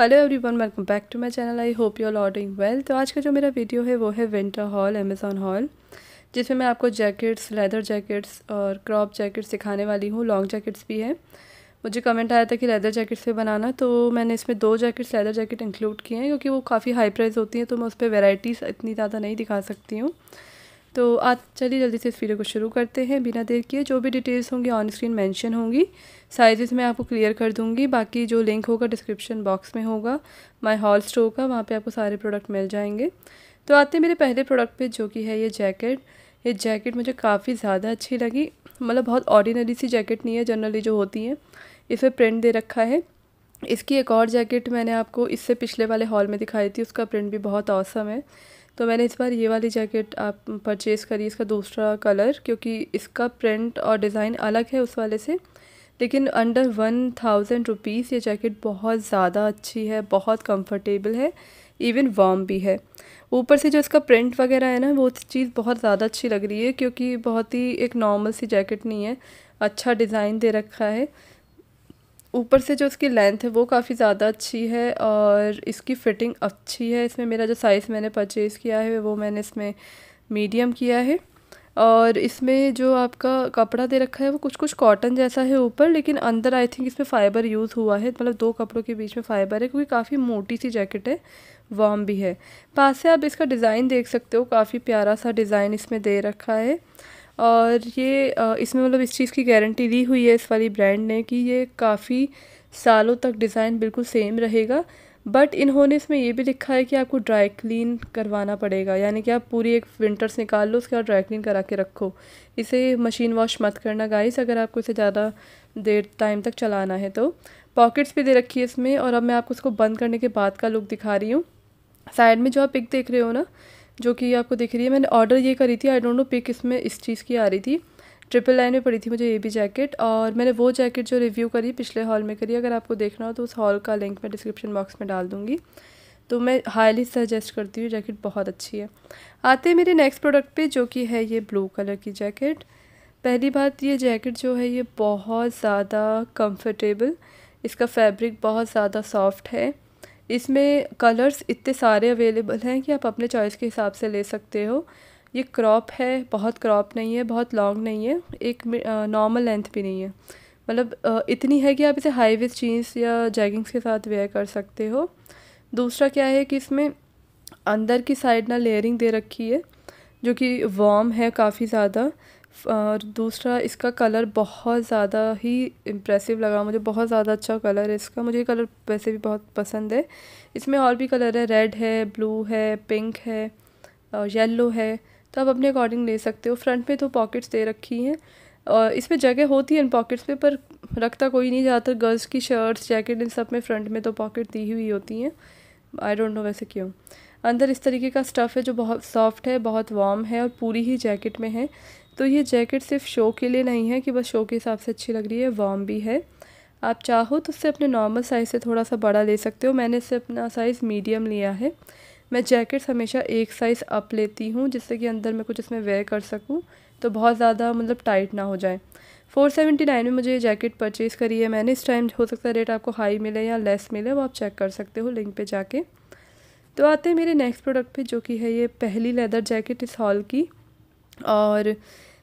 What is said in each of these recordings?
hello everyone welcome back to my channel I hope you all are well तो आज का जो मेरा वीडियो है वो है विंटर हॉल अमेज़ॉन हॉल जिसमें मैं आपको जैकेट्स लेदर जैकेट्स और क्रॉप जैकेट्स सिखाने वाली हूँ लॉन्ग जैकेट्स भी है मुझे कमेंट आया था कि लेदर जैकेट से बनाना तो मैंने इसमें दो जैकेट्स लेदर जैकेट इंक्लूड किए हैं क्योंकि वो काफ़ी हाई प्राइस होती हैं तो मैं उस पर वेराइटीज़ इतनी ज़्यादा नहीं दिखा सकती हूँ तो आज चलिए जल्दी से इस वीडियो को शुरू करते हैं बिना देर किए जो भी डिटेल्स होंगी ऑन स्क्रीन मेंशन होंगी साइजेस मैं आपको क्लियर कर दूंगी बाकी जो लिंक होगा डिस्क्रिप्शन बॉक्स में होगा माय हॉल स्टोर का वहाँ पे आपको सारे प्रोडक्ट मिल जाएंगे तो आते हैं मेरे पहले प्रोडक्ट पे जो कि है ये जैकेट ये जैकेट मुझे काफ़ी ज़्यादा अच्छी लगी मतलब बहुत ऑर्डिनरी सी जैकेट नहीं है जनरली जो होती है इसमें प्रिंट दे रखा है इसकी एक और जैकेट मैंने आपको इससे पिछले वाले हॉल में दिखाई थी उसका प्रिंट भी बहुत औसम है तो मैंने इस बार ये वाली जैकेट आप परचेज़ करी इसका दूसरा कलर क्योंकि इसका प्रिंट और डिज़ाइन अलग है उस वाले से लेकिन अंडर वन थाउजेंड रुपीज़ ये जैकेट बहुत ज़्यादा अच्छी है बहुत कंफर्टेबल है इवन वार्म भी है ऊपर से जो इसका प्रिंट वगैरह है ना वो चीज़ बहुत ज़्यादा अच्छी लग रही है क्योंकि बहुत ही एक नॉर्मल सी जैकेट नहीं है अच्छा डिज़ाइन दे रखा है ऊपर से जो इसकी लेंथ है वो काफ़ी ज़्यादा अच्छी है और इसकी फ़िटिंग अच्छी है इसमें मेरा जो साइज़ मैंने परचेज़ किया है वो मैंने इसमें मीडियम किया है और इसमें जो आपका कपड़ा दे रखा है वो कुछ कुछ कॉटन जैसा है ऊपर लेकिन अंदर आई थिंक इसमें फ़ाइबर यूज़ हुआ है मतलब दो कपड़ों के बीच में फ़ाइबर है क्योंकि काफ़ी मोटी सी जैकेट है वार्म भी है पास से आप इसका डिज़ाइन देख सकते हो काफ़ी प्यारा सा डिज़ाइन इसमें दे रखा है और ये इसमें मतलब इस चीज़ की गारंटी दी हुई है इस वाली ब्रांड ने कि ये काफ़ी सालों तक डिज़ाइन बिल्कुल सेम रहेगा बट इन्होंने इसमें ये भी लिखा है कि आपको ड्राई क्लीन करवाना पड़ेगा यानी कि आप पूरी एक विंटर्स निकाल लो उसके बाद ड्राई क्लीन करा के रखो इसे मशीन वॉश मत करना गाइस अगर आपको इसे ज़्यादा देर टाइम तक चलाना है तो पॉकेट्स भी दे रखी है इसमें और अब मैं आपको इसको बंद करने के बाद का लुक दिखा रही हूँ साइड में जो आप पिक देख रहे हो ना जो कि आपको दिख रही है मैंने ऑर्डर ये करी थी आई डोंट नो पिक इसमें इस चीज़ की आ रही थी ट्रिपल लाइन में पड़ी थी मुझे ये भी जैकेट और मैंने वो जैकेट जो रिव्यू करी पिछले हॉल में करी अगर आपको देखना हो तो उस हॉल का लिंक मैं डिस्क्रिप्शन बॉक्स में डाल दूँगी तो मैं हाईली सजेस्ट करती हूँ जैकेट बहुत अच्छी है आते मेरे नेक्स्ट प्रोडक्ट पे जो कि है ये ब्लू कलर की जैकेट पहली बात ये जैकेट जो है ये बहुत ज़्यादा कम्फर्टेबल इसका फैब्रिक बहुत ज़्यादा सॉफ्ट है इसमें कलर्स इतने सारे अवेलेबल हैं कि आप अपने चॉइस के हिसाब से ले सकते हो ये क्रॉप है बहुत क्रॉप नहीं है बहुत लॉन्ग नहीं है एक नॉर्मल लेंथ भी नहीं है मतलब इतनी है कि आप इसे हाई विथ जीन्स या जैगिंग्स के साथ वेयर कर सकते हो दूसरा क्या है कि इसमें अंदर की साइड ना लेयरिंग दे रखी है जो कि वॉम है काफ़ी ज़्यादा और दूसरा इसका कलर बहुत ज़्यादा ही इम्प्रेसिव लगा मुझे बहुत ज़्यादा अच्छा कलर है इसका मुझे ये कलर वैसे भी बहुत पसंद है इसमें और भी कलर है रेड है ब्लू है पिंक है और येलो है तो आप अपने अकॉर्डिंग ले सकते हो फ्रंट में तो पॉकेट्स दे रखी हैं और इसमें जगह होती है इन पॉकेट्स पे पर रखता कोई नहीं ज़्यादातर गर्ल्स की शर्ट्स जैकेट इन सब में फ्रंट में तो पॉकेट दी हुई होती हैं आई डोंट नो वैसे क्यों अंदर इस तरीके का स्टफ़ है जो बहुत सॉफ्ट है बहुत वार्म है और पूरी ही जैकेट में है तो ये जैकेट सिर्फ शो के लिए नहीं है कि बस शो के हिसाब से अच्छी लग रही है वॉम भी है आप चाहो तो उससे अपने नॉर्मल साइज़ से थोड़ा सा बड़ा ले सकते हो मैंने इससे अपना साइज़ मीडियम लिया है मैं जैकेट हमेशा एक साइज़ अप लेती हूँ जिससे कि अंदर मैं कुछ इसमें वेयर कर सकूँ तो बहुत ज़्यादा मतलब टाइट ना हो जाए फ़ोर सेवेंटी नाइन में मुझे ये जैकेट परचेज़ करी है मैंने इस टाइम हो सकता है रेट आपको हाई मिले या लेस मिले वो आप चेक कर सकते हो लिंक पे जाके तो आते हैं मेरे नेक्स्ट प्रोडक्ट पे जो कि है ये पहली लेदर जैकेट इस हॉल की और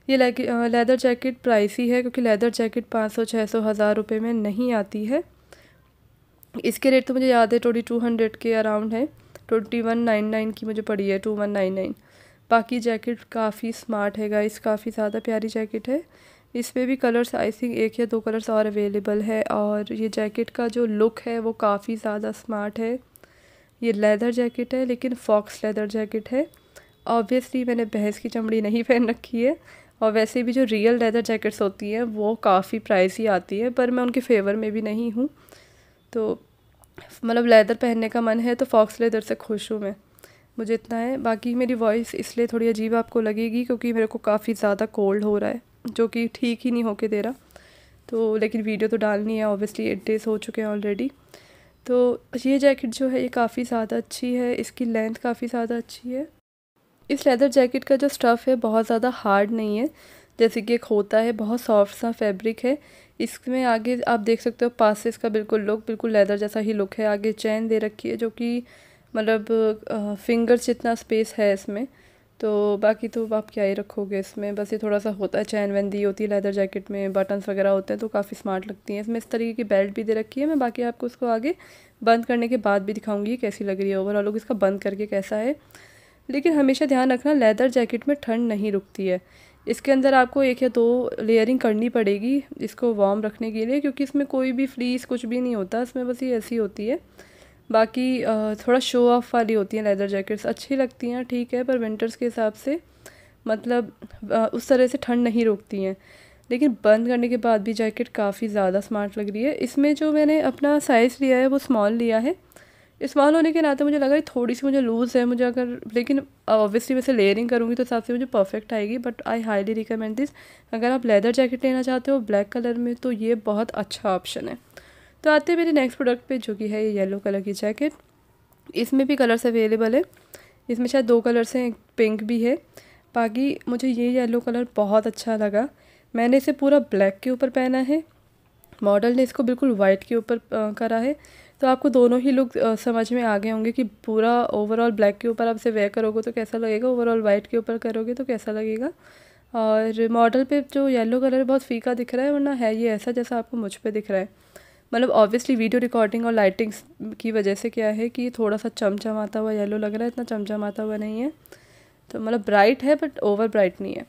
ये लेदर जैकेट प्राइसी है क्योंकि लेदर जैकेट पाँच सौ छः सौ हज़ार रुपये में नहीं आती है इसके रेट तो मुझे याद है ट्वेंटी टू हंड्रेड के अराउंड है ट्वेंटी वन नाइन नाइन की मुझे पड़ी है टू वन नाइन नाइन बाकी जैकेट काफ़ी स्मार्ट है गाइस काफ़ी ज़्यादा प्यारी जैकेट है इसमें भी कलर्स आई थिंक एक या दो कलर्स और अवेलेबल है और ये जैकेट का जो लुक है वो काफ़ी ज़्यादा स्मार्ट है ये लेदर जैकेट है लेकिन फॉक्स लेदर जैकेट है ऑब्वियसली मैंने भैंस की चमड़ी नहीं पहन रखी है और वैसे भी जो रियल लेदर जैकेट्स होती हैं वो काफ़ी प्राइस ही आती है पर मैं उनके फेवर में भी नहीं हूँ तो मतलब लेदर पहनने का मन है तो फॉक्स लेदर से खुश हूँ मैं मुझे इतना है बाकी मेरी वॉइस इसलिए थोड़ी अजीब आपको लगेगी क्योंकि मेरे को काफ़ी ज़्यादा कोल्ड हो रहा है जो कि ठीक ही नहीं होके दे रहा तो लेकिन वीडियो तो डालनी है ऑब्वियसली एट डेज़ हो चुके हैं ऑलरेडी तो ये जैकेट जो है ये काफ़ी ज़्यादा अच्छी है इसकी लेंथ काफ़ी ज़्यादा अच्छी है इस लेदर जैकेट का जो स्टफ़ है बहुत ज़्यादा हार्ड नहीं है जैसे कि एक होता है बहुत सॉफ्ट सा फैब्रिक है इसमें आगे आप देख सकते हो पास से इसका बिल्कुल लुक बिल्कुल लेदर जैसा ही लुक है आगे चैन दे रखी है जो कि मतलब फिंगर्स जितना स्पेस है इसमें तो बाकी तो आप क्या ही रखोगे इसमें बस ये थोड़ा सा होता है चैन वैन दी होती है लेदर जैकेट में बटन्स वगैरह होते हैं तो काफ़ी स्मार्ट लगती हैं इसमें इस तरीके की बेल्ट भी दे रखी है मैं बाकी आपको उसको आगे बंद करने के बाद भी दिखाऊंगी कैसी लग रही है ओवरऑल लोग इसका बंद करके कैसा है लेकिन हमेशा ध्यान रखना लेदर जैकेट में ठंड नहीं रुकती है इसके अंदर आपको एक या दो लेयरिंग करनी पड़ेगी इसको वार्म रखने के लिए क्योंकि इसमें कोई भी फ्लीस कुछ भी नहीं होता इसमें बस ये ऐसी होती है बाकी थोड़ा शो ऑफ वाली होती हैं लेदर जैकेट्स अच्छी लगती हैं ठीक है पर विंटर्स के हिसाब से मतलब उस तरह से ठंड नहीं रोकती हैं लेकिन बंद करने के बाद भी जैकेट काफ़ी ज़्यादा स्मार्ट लग रही है इसमें जो मैंने अपना साइज़ लिया है वो स्मॉल लिया है इस्तेमाल होने के नाते मुझे लगा थोड़ी सी मुझे लूज़ है मुझे अगर लेकिन ऑब्वियसली uh, वैसे लेयरिंग करूँगी तो हिसाब से मुझे परफेक्ट आएगी but I highly recommend this अगर आप लेदर जैकेट लेना चाहते हो ब्लैक कलर में तो ये बहुत अच्छा ऑप्शन है तो आते हैं मेरे नेक्स्ट प्रोडक्ट पे जो कि है ये येलो कलर की जैकेट इसमें भी कलर्स अवेलेबल है इसमें शायद दो कलर्स हैं एक पिंक भी है बाकी मुझे ये येलो कलर बहुत अच्छा लगा मैंने इसे पूरा ब्लैक के ऊपर पहना है मॉडल ने इसको बिल्कुल वाइट के ऊपर uh, करा है तो आपको दोनों ही लुक समझ में आ गए होंगे कि पूरा ओवरऑल ब्लैक के ऊपर आप इसे वेयर करोगे तो कैसा लगेगा ओवरऑल वाइट के ऊपर करोगे तो कैसा लगेगा और मॉडल पे जो येलो कलर बहुत फीका दिख रहा है वरना है ये ऐसा जैसा आपको मुझ पे दिख रहा है मतलब ऑब्वियसली वीडियो रिकॉर्डिंग और लाइटिंग्स की वजह से क्या है कि थोड़ा सा चमचमाता हुआ येलो लग रहा है इतना चमचमाता हुआ नहीं है तो मतलब ब्राइट है बट ओवर ब्राइट नहीं है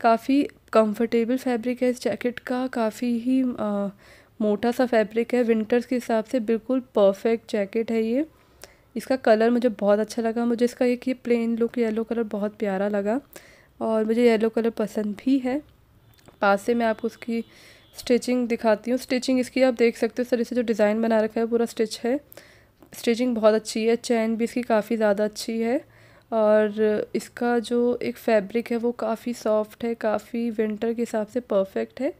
काफ़ी कंफर्टेबल फैब्रिक है इस जैकेट का काफ़ी ही आ, मोटा सा फैब्रिक है विंटर्स के हिसाब से बिल्कुल परफेक्ट जैकेट है ये इसका कलर मुझे बहुत अच्छा लगा मुझे इसका एक ये प्लेन लुक येलो कलर बहुत प्यारा लगा और मुझे येलो कलर पसंद भी है पास से मैं आपको उसकी स्टिचिंग दिखाती हूँ स्टिचिंग इसकी आप देख सकते हो सर इसे जो डिज़ाइन बना रखा है पूरा स्टिच है स्टिचिंग बहुत अच्छी है चैन भी इसकी काफ़ी ज़्यादा अच्छी है और इसका जो एक फैब्रिक है वो काफ़ी सॉफ्ट है काफ़ी विंटर के हिसाब से परफेक्ट है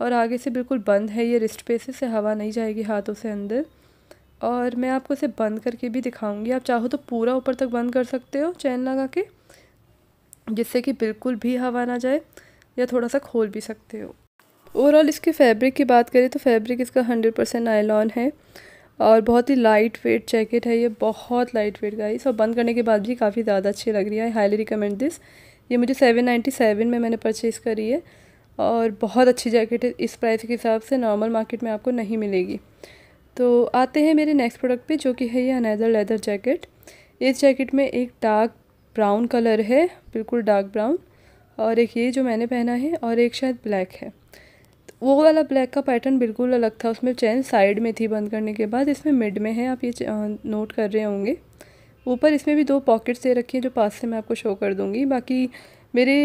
और आगे से बिल्कुल बंद है ये रिस्ट पे से, से हवा नहीं जाएगी हाथों से अंदर और मैं आपको इसे बंद करके भी दिखाऊंगी आप चाहो तो पूरा ऊपर तक बंद कर सकते हो चैन लगा के जिससे कि बिल्कुल भी हवा ना जाए या थोड़ा सा खोल भी सकते हो ओवरऑल इसके फैब्रिक की बात करें तो फैब्रिक इसका हंड्रेड परसेंट नायलॉन है और बहुत ही लाइट वेट जैकेट है ये बहुत लाइट वेट गाइस और बंद करने के बाद भी काफ़ी ज़्यादा अच्छी लग रही है आई हाईली रिकमेंड दिस ये मुझे सेवन नाइन्टी सेवन में मैंने परचेज़ करी है और बहुत अच्छी जैकेट है इस प्राइस के हिसाब से नॉर्मल मार्केट में आपको नहीं मिलेगी तो आते हैं मेरे नेक्स्ट प्रोडक्ट पे जो कि है ये अनैदर लेदर जैकेट इस जैकेट में एक डार्क ब्राउन कलर है बिल्कुल डार्क ब्राउन और एक ये जो मैंने पहना है और एक शायद ब्लैक है तो वो वाला ब्लैक का पैटर्न बिल्कुल अलग था उसमें चैन साइड में थी बंद करने के बाद इसमें मिड में है आप ये नोट कर रहे होंगे ऊपर इसमें भी दो पॉकेट्स दे रखी हैं जो पास से मैं आपको शो कर दूँगी बाकी मेरी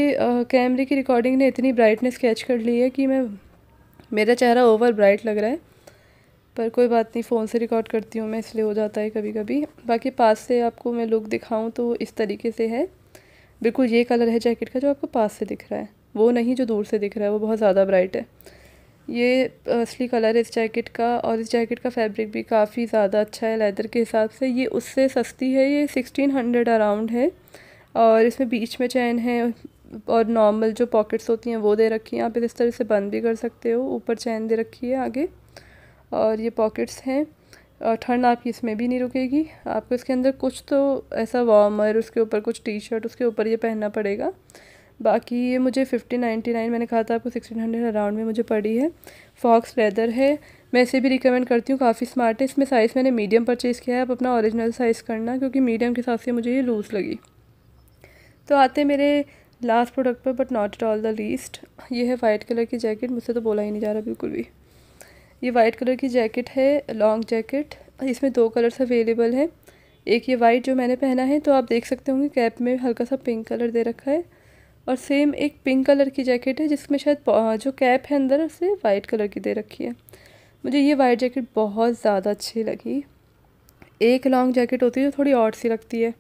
कैमरे की रिकॉर्डिंग ने इतनी ब्राइटनेस कैच कर ली है कि मैं मेरा चेहरा ओवर ब्राइट लग रहा है पर कोई बात नहीं फ़ोन से रिकॉर्ड करती हूँ मैं इसलिए हो जाता है कभी कभी बाकी पास से आपको मैं लुक दिखाऊँ तो इस तरीके से है बिल्कुल ये कलर है जैकेट का जो आपको पास से दिख रहा है वो नहीं जो दूर से दिख रहा है वो बहुत ज़्यादा ब्राइट है ये असली कलर है इस जैकेट का और इस जैकेट का फैब्रिक भी काफ़ी ज़्यादा अच्छा है लेदर के हिसाब से ये उससे सस्ती है ये सिक्सटीन हंड्रेड अराउंड है और इसमें बीच में चैन है और नॉर्मल जो पॉकेट्स होती हैं वो दे रखी हैं आप इस तरह से बंद भी कर सकते हो ऊपर चैन दे रखी है आगे और ये पॉकेट्स हैं और ठंड आपकी इसमें भी नहीं रुकेगी आपको इसके अंदर कुछ तो ऐसा वार्मर उसके ऊपर कुछ टी शर्ट उसके ऊपर ये पहनना पड़ेगा बाकी ये मुझे फिफ्टी नाइन्टी नाइन मैंने कहा था आपको सिक्सटीन हंड्रेड अराउंड में मुझे पड़ी है फॉक्स लेदर है मैं इसे भी रिकमेंड करती हूँ काफ़ी स्मार्ट है इसमें साइज़ मैंने मीडियम परचेज़ किया है आप अपना ओरिजिनल साइज़ करना क्योंकि मीडियम के हिसाब से मुझे ये लूज़ लगी तो आते मेरे लास्ट प्रोडक्ट पर but not at all the least ये है वाइट कलर की जैकेट मुझसे तो बोला ही नहीं जा रहा बिल्कुल भी ये वाइट कलर की जैकेट है लॉन्ग जैकेट इसमें दो कलर्स अवेलेबल हैं एक ये वाइट जो मैंने पहना है तो आप देख सकते होंगे कैप में हल्का सा पिंक कलर दे रखा है और सेम एक पिंक कलर की जैकेट है जिसमें शायद जो कैप है अंदर उसे वाइट कलर की दे रखी है मुझे ये वाइट जैकेट बहुत ज़्यादा अच्छी लगी एक लॉन्ग जैकेट होती है जो थोड़ी और सी लगती है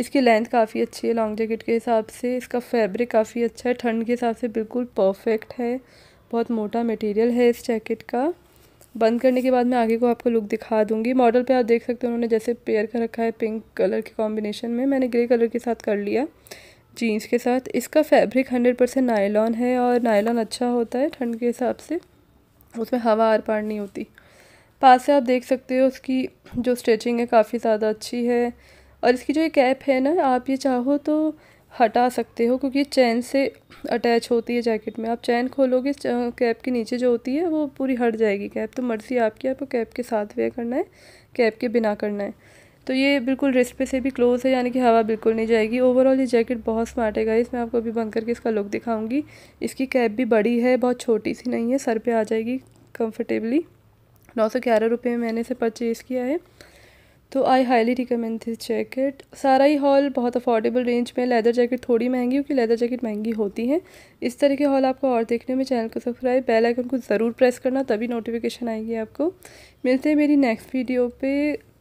इसकी लेंथ काफ़ी अच्छी है लॉन्ग जैकेट के हिसाब से इसका फैब्रिक काफ़ी अच्छा है ठंड के हिसाब से बिल्कुल परफेक्ट है बहुत मोटा मटेरियल है इस जैकेट का बंद करने के बाद मैं आगे को आपको लुक दिखा दूंगी मॉडल पे आप देख सकते हो उन्होंने जैसे पेयर कर रखा है पिंक कलर के कॉम्बिनेशन में मैंने ग्रे कलर के साथ कर लिया जीन्स के साथ इसका फैब्रिक हंड्रेड परसेंट नायलॉन है और नायलॉन अच्छा होता है ठंड के हिसाब से उसमें हवा आर पार नहीं होती पास से आप देख सकते हो उसकी जो स्ट्रेचिंग है काफ़ी ज़्यादा अच्छी है और इसकी जो ये कैप है ना आप ये चाहो तो हटा सकते हो क्योंकि ये चैन से अटैच होती है जैकेट में आप चैन खोलोगे कैप के नीचे जो होती है वो पूरी हट जाएगी कैप तो मर्ज़ी आपकी आपको कैप के साथ वेयर करना है कैप के बिना करना है तो ये बिल्कुल रिस्ट पे से भी क्लोज है यानी कि हवा बिल्कुल नहीं जाएगी ओवरऑल ये जैकेट बहुत स्मार्ट है गाइस मैं आपको अभी बंद करके इसका लुक दिखाऊंगी इसकी कैप भी बड़ी है बहुत छोटी सी नहीं है सर पे आ जाएगी कंफर्टेबली नौ सौ ग्यारह रुपये में मैंने इसे परचेज़ किया है तो I highly recommend this jacket सारा ही हॉल बहुत अफोर्डेबल रेंज में लेदर जैकेट थोड़ी महंगी क्योंकि लेदर जैकेट महंगी होती है इस तरह के हॉल आपको और देखने में चैनल को सब्सक्राइब बेल आइकन को ज़रूर प्रेस करना तभी नोटिफिकेशन आएगी आपको मिलते हैं मेरी नेक्स्ट वीडियो पे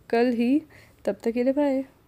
कल ही तब तक के लिए बाय